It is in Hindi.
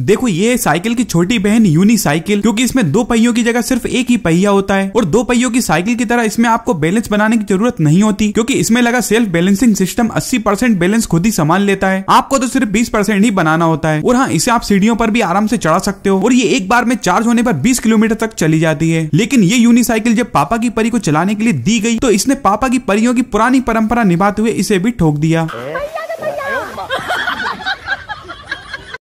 देखो ये साइकिल की छोटी बहन यूनी साइकिल क्योंकि इसमें दो पहियों की जगह सिर्फ एक ही पहिया होता है और दो पहियों की साइकिल की तरह इसमें आपको बैलेंस बनाने की जरूरत नहीं होती क्योंकि इसमें लगा self balancing system 80 percent balance खुद ही संभाल लेता है आपको तो सिर्फ 20 परसेंट ही बनाना होता है और हाँ इसे आप सीढ़ियों पर भी आराम से चढ़ा सकते हो और ये एक बार में चार्ज होने पर बीस किलोमीटर तक चली जाती है लेकिन ये यूनी साइकिल जब पापा की परी को चलाने के लिए दी गई तो इसने पापा की परियों की पुरानी परंपरा निभाते हुए इसे भी ठोक दिया